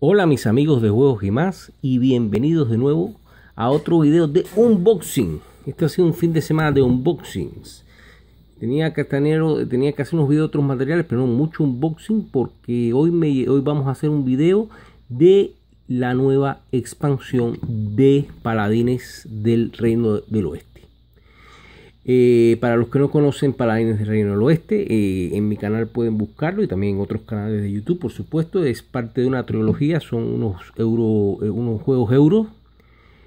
Hola mis amigos de Juegos y más y bienvenidos de nuevo a otro video de unboxing. Este ha sido un fin de semana de unboxings. Tenía que, tenía que hacer unos videos de otros materiales, pero no mucho unboxing porque hoy, me, hoy vamos a hacer un video de la nueva expansión de Paladines del Reino del Oeste. Eh, para los que no conocen Paladines del Reino del Oeste, eh, en mi canal pueden buscarlo y también en otros canales de YouTube, por supuesto. Es parte de una trilogía, son unos, euro, eh, unos juegos euros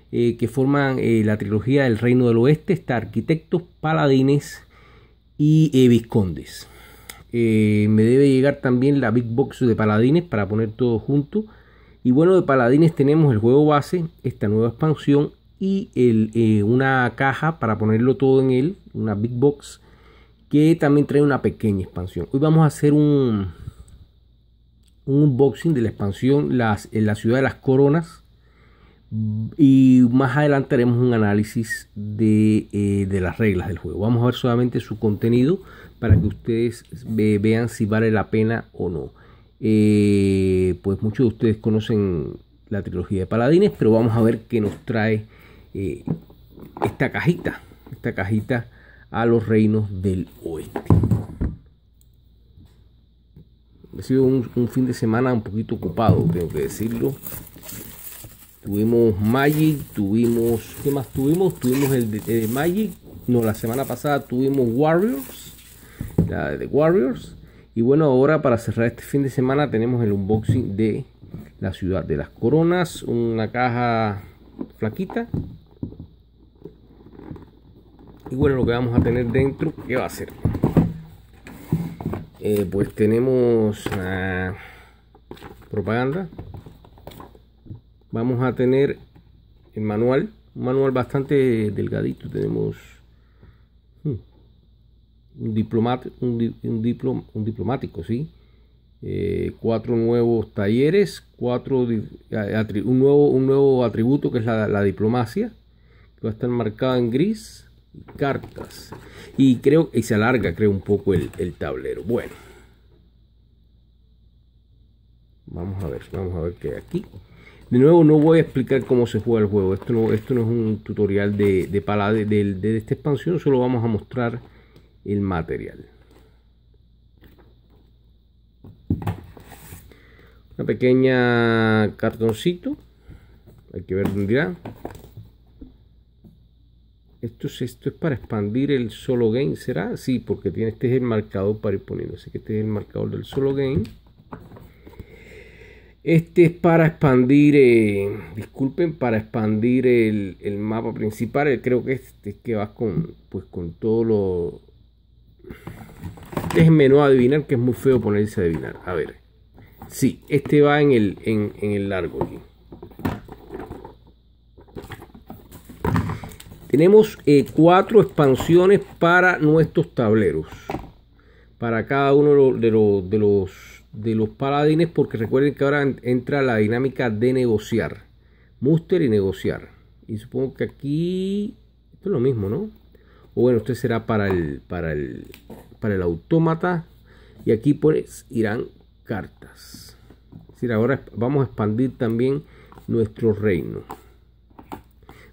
que forman la trilogía del Reino del Oeste. Está Arquitectos, Paladines y Viscondes. me debe llegar también la Big Box de Paladines para poner todo junto. Y bueno, de Paladines tenemos el juego base, esta nueva expansión y eh, una caja para ponerlo todo en él, una big box que también trae una pequeña expansión. Hoy vamos a hacer un, unboxing de la expansión las, en la ciudad de las coronas y más adelante haremos un análisis de, eh, las reglas del juego. Vamos a ver solamente su contenido para que ustedes vean si vale la pena o no. Eh, pues muchos de ustedes conocen la trilogía de paladines, pero vamos a ver qué nos trae eh, esta cajita, esta cajita a los reinos del oeste. Ha sido un, fin de semana un poquito ocupado, tengo que decirlo. Tuvimos Magic, tuvimos. ¿Qué más tuvimos? Tuvimos el de, Magic. No, la semana pasada tuvimos Warriors. La de Warriors. Y bueno, ahora para cerrar este fin de semana tenemos el unboxing de la ciudad de las coronas. Una caja flaquita. Y bueno, lo que vamos a tener dentro, ¿qué va a ser? Eh, pues tenemos ah, propaganda. Vamos a tener el manual, un manual bastante delgadito. Tenemos hmm, un, diplomat, un, un diplomático, ¿sí? Eh, cuatro nuevos talleres, cuatro, un, nuevo, un nuevo atributo que es la, diplomacia, que va a estar marcada en gris, cartas. Y creo que se alarga, creo, un poco el, tablero. Bueno. Vamos a ver, vamos a ver qué hay aquí. De nuevo, no voy a explicar cómo se juega el juego. Esto no, esto no es un tutorial de, de, de, de esta expansión, solo vamos a mostrar el material. una pequeña cartoncito hay que ver dónde irá esto es, esto es para expandir el solo game será sí porque tiene este es el marcador para ir poniendo así que este es el marcador del solo game este es para expandir eh, disculpen para expandir el, el mapa principal eh, creo que este es que va con pues con todo lo es menú adivinar que es muy feo ponerse a adivinar a ver Sí, este va en el, largo aquí. Tenemos eh, cuatro expansiones para nuestros tableros. Para cada uno de los, de los, paladines. Porque recuerden que ahora entra la dinámica de negociar. Muster y negociar. Y supongo que aquí... Esto es lo mismo, ¿no? O bueno, este será para el, para el, para el autómata. Y aquí pues irán cartas. Es ahora vamos a expandir también nuestro reino.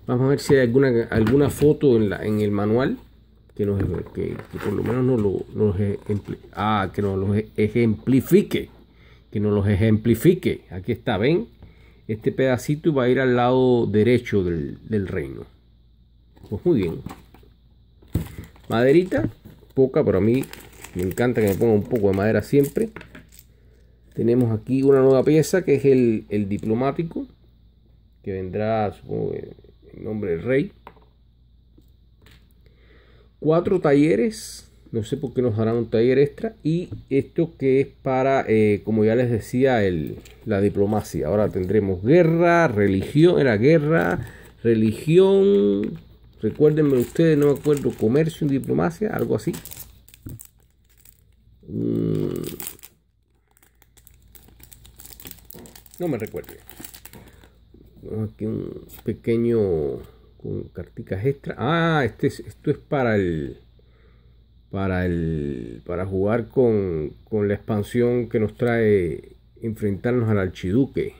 Vamos a ver si hay alguna, alguna foto en, la, en el manual que, nos, que, por lo menos e, ah, que los ejemplifique. Que nos los ejemplifique. Aquí está, ven. Este pedacito va a ir al lado derecho del, del reino. Pues muy bien. Maderita, poca, pero a mí me encanta que me ponga un poco de madera siempre. Tenemos aquí una nueva pieza que es el, diplomático, que vendrá, supongo, en nombre del rey. Cuatro talleres, no sé por qué nos darán un taller extra. Y esto que es para, eh, como ya les decía, el, la diplomacia. Ahora tendremos guerra, religión, era guerra, religión, Recuérdenme ustedes, no me acuerdo, comercio, diplomacia, algo así. Mm. No me recuerde. Aquí un pequeño con carticas extra. Ah, este esto es para el para el para jugar con, con la expansión que nos trae enfrentarnos al archiduque.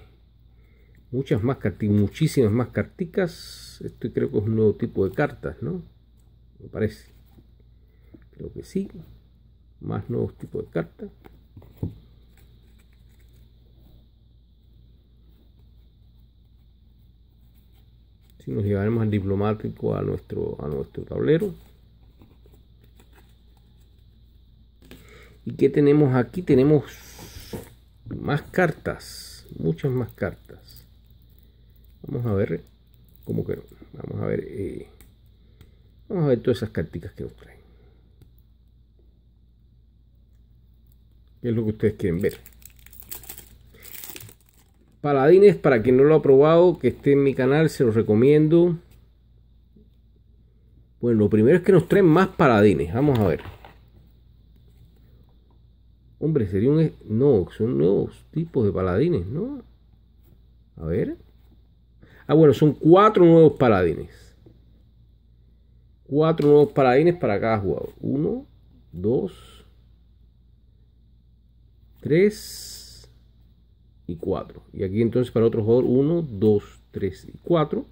Muchas más carticas, muchísimas más carticas. Esto creo que es un nuevo tipo de cartas, ¿no? Me parece. Creo que sí. Más nuevos tipos de cartas. si nos llevaremos al diplomático a nuestro, a nuestro tablero. ¿Y qué tenemos aquí? Tenemos más cartas, muchas más cartas. Vamos a ver, ¿cómo que Vamos a ver, eh, vamos a ver todas esas cartitas que nos traen. ¿Qué es lo que ustedes quieren ver? Paladines, para quien no lo ha probado, que esté en mi canal, se los recomiendo. Bueno, lo primero es que nos traen más paladines. Vamos a ver. Hombre, sería un... No, son nuevos tipos de paladines, ¿no? A ver. Ah, bueno, son cuatro nuevos paladines. Cuatro nuevos paladines para cada jugador. Uno, dos, tres y 4. Y aquí entonces para otro jugador 1, 2, 3 y 4.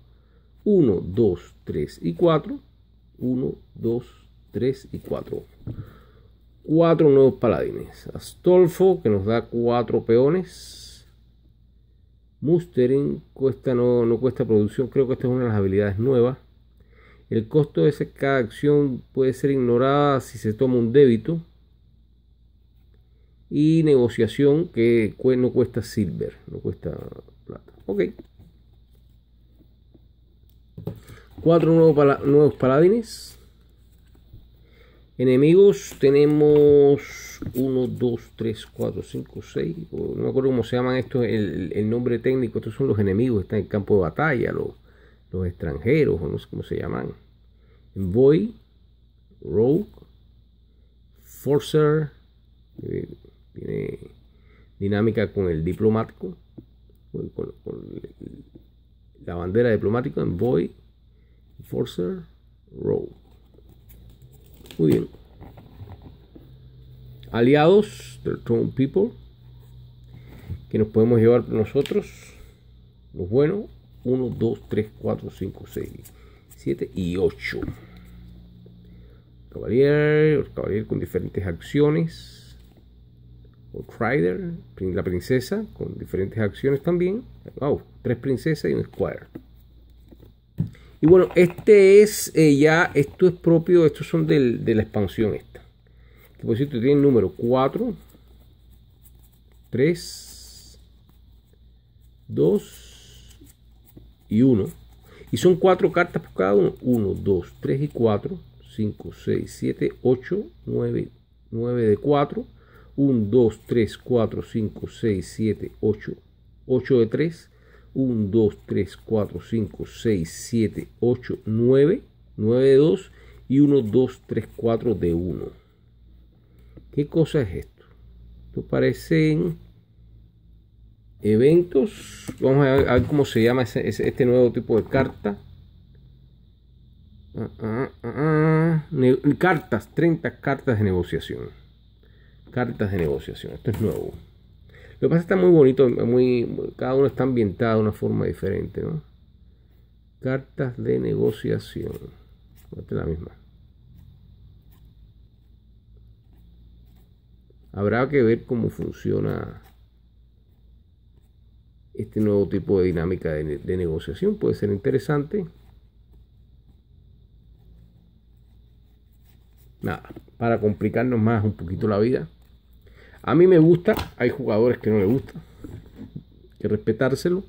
1, 2, 3 y 4. 1, 2, 3 y 4. 4 nuevos paladines. Astolfo que nos da 4 peones. Mustering cuesta, no, no cuesta producción. Creo que esta es una de las habilidades nuevas. El costo de cada acción puede ser ignorada si se toma un débito y negociación que no cuesta silver, no cuesta plata. Ok. Cuatro nuevos, nuevos paladines. Enemigos tenemos 1, 2, 3, 4, 5, 6. No me acuerdo cómo se llaman estos, el, nombre técnico. Estos son los enemigos, están en campo de batalla, los, los extranjeros, o no sé cómo se llaman. Envoy, Rogue, Forcer. Eh, tiene dinámica con el diplomático, con, con, la bandera diplomática en Boy, Forcer, Row. Muy bien. Aliados del Throne People, que nos podemos llevar nosotros, los buenos, 1, 2, 3, 4, 5, 6, 7 y 8. caballeros Cavalier con diferentes acciones o la princesa, con diferentes acciones también. Wow, tres princesas y un Squire. Y bueno, este es eh, ya, esto es propio, estos son de la expansión esta. Que por cierto tiene el número 4, 3, 2 y 1. Y son cuatro cartas por cada uno. 1, 2, 3 y 4, 5, 6, 7, 8, 9, 9 de 4. 1, 2, 3, 4, 5, 6, 7, 8. 8 de 3. 1, 2, 3, 4, 5, 6, 7, 8, 9. 9 de 2 y 1, 2, 3, 4 de 1. ¿Qué cosa es esto? Esto parecen eventos. Vamos a ver, cómo se llama este nuevo tipo de carta. Ah, ah, ah, cartas, 30 cartas de negociación cartas de negociación. Esto es nuevo. Lo que pasa está muy bonito, muy, cada uno está ambientado de una forma diferente, Cartas de negociación. Esta es la misma. Habrá que ver cómo funciona este nuevo tipo de dinámica de, de negociación. Puede ser interesante. Nada, para complicarnos más un poquito la vida. A mí me gusta, hay jugadores que no me gusta, hay que respetárselo.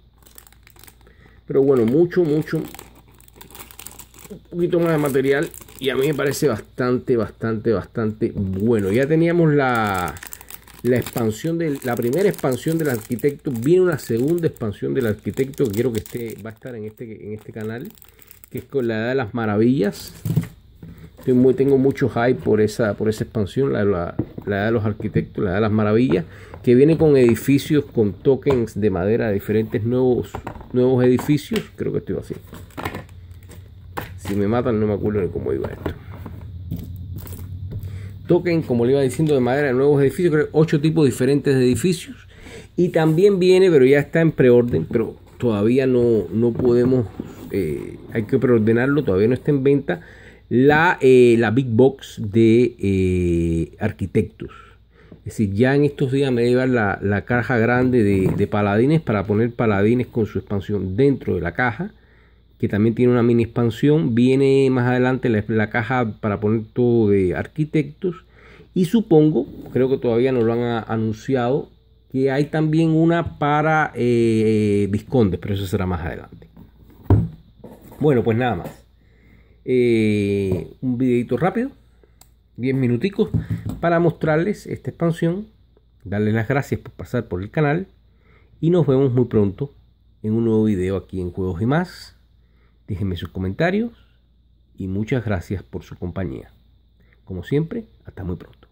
Pero bueno, mucho, mucho, un poquito más de material y a mí me parece bastante, bastante, bastante bueno. Ya teníamos la, la expansión de la primera expansión del arquitecto viene una segunda expansión del arquitecto quiero que esté va a estar en este en este canal que es con la edad de las maravillas tengo mucho hype por esa por esa expansión la, la, la de los arquitectos, la de las maravillas, que viene con edificios, con tokens de madera, diferentes nuevos, nuevos edificios. Creo que estoy así. Si me matan no me acuerdo de cómo iba esto. Token, como le iba diciendo, de madera, nuevos edificios, creo que ocho tipos diferentes de edificios. Y también viene, pero ya está en preorden, pero todavía no, podemos, eh, hay que preordenarlo, todavía no está en venta la, eh, la Big Box de eh, arquitectos. Es decir, ya en estos días me iba la, caja grande de, paladines para poner paladines con su expansión dentro de la caja, que también tiene una mini expansión. Viene más adelante la, caja para poner todo de arquitectos. Y supongo, creo que todavía no lo han anunciado, que hay también una para eh, eh, Viscondes, pero eso será más adelante. Bueno, pues nada más. Eh, un videito rápido, 10 minuticos, para mostrarles esta expansión, darles las gracias por pasar por el canal y nos vemos muy pronto en un nuevo video aquí en Juegos y más. Déjenme sus comentarios y muchas gracias por su compañía. Como siempre, hasta muy pronto.